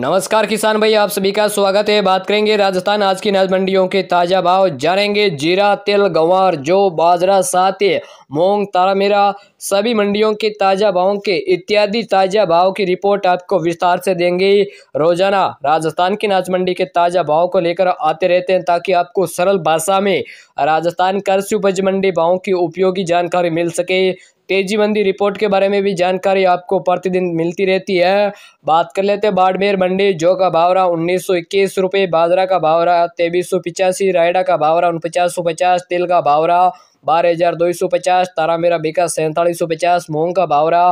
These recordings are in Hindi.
नमस्कार किसान भाई आप सभी का स्वागत है बात करेंगे राजस्थान आज की अनाज मंडियों के ताज़ा भाव जानेंगे जीरा तिल गंवार जो बाजरा साते मूंग तारामीरा सभी मंडियों के ताज़ा भावों के इत्यादि ताज़ा भाव की रिपोर्ट आपको विस्तार से देंगे रोजाना राजस्थान की अनाज मंडी के ताज़ा भाव को लेकर आते रहते हैं ताकि आपको सरल भाषा में राजस्थान कृषि उपज मंडी भावों की उपयोगी जानकारी मिल सके तेजीबंदी रिपोर्ट के बारे में भी जानकारी आपको प्रतिदिन मिलती रहती है बात कर लेते हैं बाड़मेर मंडी जो का भाव रहा उन्नीस सौ इक्कीस रुपये बाजरा का भाव रहा सौ पिचासी रायडा का भाव रहा उनपचास सौ पचास तेल का भाव रहा बारह हज़ार दो सौ पचास तारा मेरा बेका सैंतालीस सौ पचास मूंग का भावरा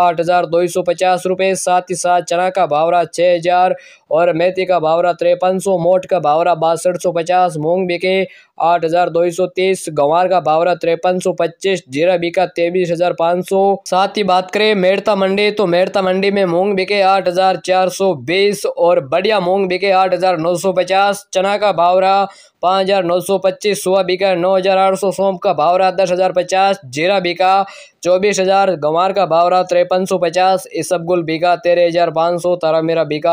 आठ हज़ार दो सौ पचास रुपये साथ ही साथ चना का भावरा छः हज़ार और मेथी का भावरा तिरपन सौ मोट का भावरा बासठ सौ पचास मूंग बिके आठ हज़ार दो सौ तीस गंवार का भावरा तिरपन सौ पच्चीस जीरा बिका तेईस हज़ार पाँच सौ साथ ही बात करें मेड़ता मंडी तो मेड़ता मंडी में मूंग बिके आठ हज़ार चार सौ बीस और बढ़िया मूंग बिके आठ हज़ार नौ सौ पचास चना का भावरा पाँच हज़ार नौ सौ पच्चीस सुबह बिका नौ हज़ार आठ सौ सोम का भाव रहा दस हज़ार पचास जीरा बीका चौबीस हज़ार गंवार का भाव रहा तिरपन सौ पचास इसबगुल बीघा तेरह हज़ार पाँच सौ तारा मेरा बीका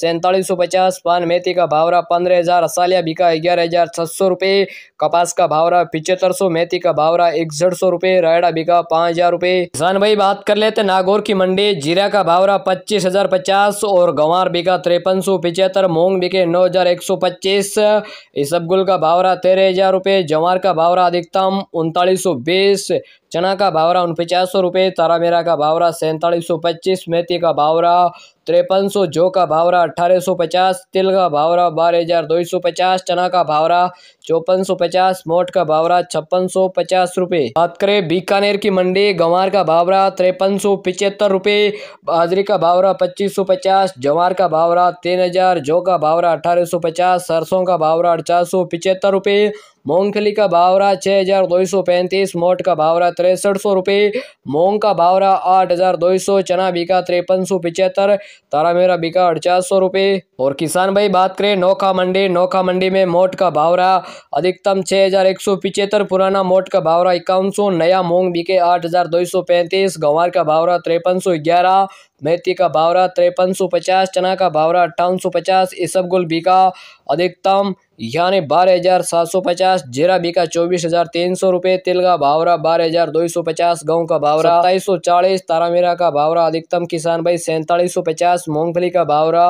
सैंतालीस सौ पचास पान मेथी का भाव रहा पंद्रह हज़ार असालिया बीघा ग्यारह हज़ार छः सौ रुपये कपास का भाव रहा पिचहत्तर सौ मेथी का भाव रहा इकसठ सौ रुपये रायड़ा बीघा पाँच हज़ार रुपये किसान भाई बात कर लेते नागौर की मंडी जीरा का भाव रहा पच्चीस हज़ार पचास और गंवार बीघा तिरपन सौ पिचहत्तर मूँग बीके नौ हज़ार एक सौ पच्चीस इसबगुल का भाव रहा तेरह हज़ार रुपये जंवार का भाव रहा अधिकतम उनतालीस सौ बीस चना का भावरा पचास सौ रुपये मेरा का भावरा सैंतालीस सौ पच्चीस मेथी का भावरा तिरपन सौ जो का भावरा अट्ठारह सौ पचास तिल का भावरा बारह हज़ार दो सौ पचास चना का भावरा चौपन सौ पचास मोट का भावरा छप्पन सौ पचास रुपये बात करें बीकानेर की मंडी गंवार का भावरा तिरपन सौ पिचहत्तर रुपये बाजरी का भावरा पच्चीस सौ पचास जवार का भावरा तीन हज़ार जो का भावरा अठारह सौ पचास सरसों का भावरा अड़चार सौ पिचहत्तर रुपये मूंगफली का भावरा छः हज़ार दो सौ पैंतीस मोट का भावरा तिरसठ सौ रुपये मूंग का भावरा आठ हज़ार दो सौ चना बिका तिरपन सौ पिचहत्तर तारा मेरा बिका अड़चास सौ रुपये और किसान भाई बात करें नौखा मंडी नौखा मंडी में मोट का भावरा अधिकतम छः हज़ार एक सौ पिचहत्तर पुराना मोट का भावरा इक्यावन सौ नया मूंग बिके आठ हज़ार दो सौ पैंतीस गंवार का भावरा तिरपन सौ ग्यारह मेथी का भावरा तिरपन सौ पचास चना का भावरा अट्ठावन सौ पचास इसबगुल बीका अधिकतम यानी बारह हज़ार सात सौ पचास जीरा बीका चौबीस हज़ार तीन सौ रुपये तिल का भावरा बारह हज़ार दो सौ पचास गेहूँ का भावरा सत्ताईस सौ चालीस तारामीरा का भावरा अधिकतम किसान भाई सैंतालीस सौ पचास मूँगफली का भावरा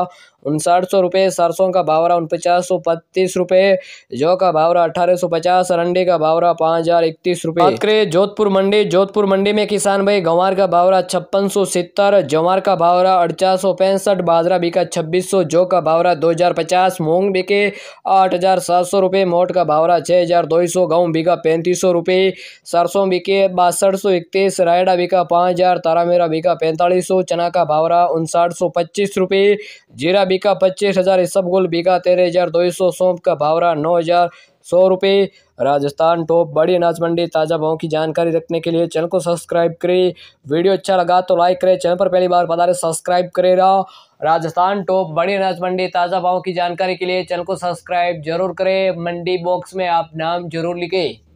उनसठ सौ रुपये सरसों का भावरा उनपचास सौ पत्तीस रुपये जौ का भावरा अठारह सौ पचास अरंडे का भावरा पाँच हज़ार इकतीस रुपये बात करें जोधपुर मंडी जोधपुर मंडी में किसान भाई गंवार का भावरा छप्पन सौ सत्तर जवार का भावरा अड़चास सौ पैंसठ बाजरा बिका छब्बीस सौ जौ का भावरा दो हज़ार पचास मूंग बिके आठ हज़ार सात सौ रुपये मोट का भावरा छः हज़ार दो सौ गेहूँ बिका पैंतीस सौ रुपये सरसों बिके बासठ सौ इकतीस रायडा बिका पाँच हज़ार तारामेरा बिका पैंतालीस सौ चना का भावरा उनसाठ सौ पच्चीस रुपये जीरा बीका पच्चीस हज़ार इसब गुल तेरह हज़ार दो सौ सौंप का भावरा नौ हज़ार सौ रुपये राजस्थान टॉप बड़ी अनाज मंडी ताज़ा भावों की जानकारी रखने के लिए चैनल को सब्सक्राइब करें वीडियो अच्छा लगा तो लाइक करें चैनल पर पहली बार बता रहे सब्सक्राइब करे रहा राजस्थान टॉप बड़ी अनाज मंडी ताज़ा भावों की जानकारी के लिए चैनल को सब्सक्राइब जरूर करें मंडी बॉक्स में आप नाम जरूर लिखें